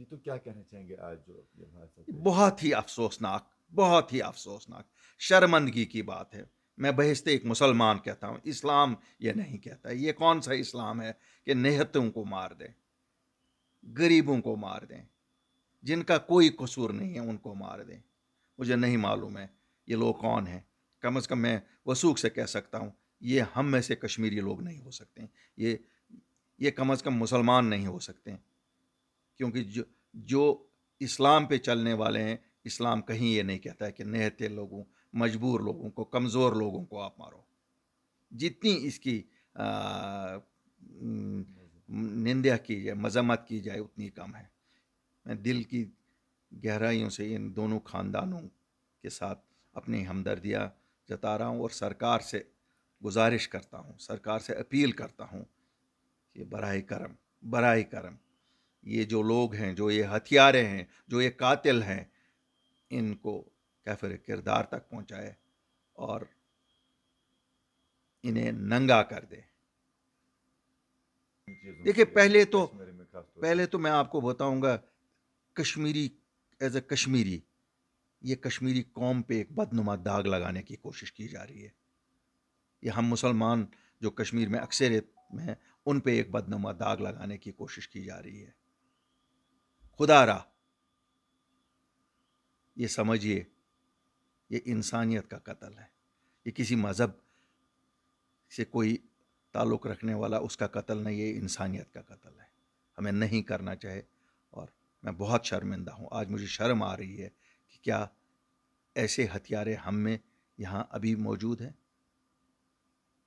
जी तो क्या कहना चाहेंगे आज जो बहुत ही अफसोसनाक बहुत ही अफसोसनाक शर्मंदगी की बात है मैं बहस्ते एक मुसलमान कहता हूँ इस्लाम ये नहीं कहता ये कौन सा इस्लाम है कि नेहतों को मार दें गरीबों को मार दें जिनका कोई कसूर नहीं है उनको मार दें मुझे नहीं मालूम है ये लोग कौन हैं कम अज़ कम मैं वसूख से कह सकता हूँ ये हम में से कश्मीरी लोग नहीं हो सकते ये ये कम अज़ कम मुसलमान नहीं हो सकते क्योंकि जो जो इस्लाम पे चलने वाले हैं इस्लाम कहीं ये नहीं कहता है कि नहते लोगों मजबूर लोगों को कमज़ोर लोगों को आप मारो जितनी इसकी निंदा की जाए मजम्मत की जाए उतनी कम है मैं दिल की गहराइयों से इन दोनों ख़ानदानों के साथ अपनी हमदर्दियाँ जता रहा हूँ और सरकार से गुजारिश करता हूँ सरकार से अपील करता हूँ कि बरए करम बर करम ये जो लोग हैं जो ये हथियारे हैं जो ये कातिल हैं इनको कैफर किरदार तक पहुंचाए और इन्हें नंगा कर दे देखिए पहले तो पहले तो मैं आपको बताऊंगा कश्मीरी एज ए कश्मीरी ये कश्मीरी कौम पे एक बदनुमा दाग लगाने की कोशिश की जा रही है ये हम मुसलमान जो कश्मीर में अक्सर में हैं उन पे एक बदनुमा दाग लगाने की कोशिश की जा रही है खुदा रहा ये समझिए ये इंसानियत का कत्ल है ये किसी मज़हब से कोई ताल्लुक़ रखने वाला उसका कत्ल नहीं ये इंसानियत का कत्ल है हमें नहीं करना चाहिए और मैं बहुत शर्मिंदा हूँ आज मुझे शर्म आ रही है कि क्या ऐसे हथियारे हम में यहाँ अभी मौजूद हैं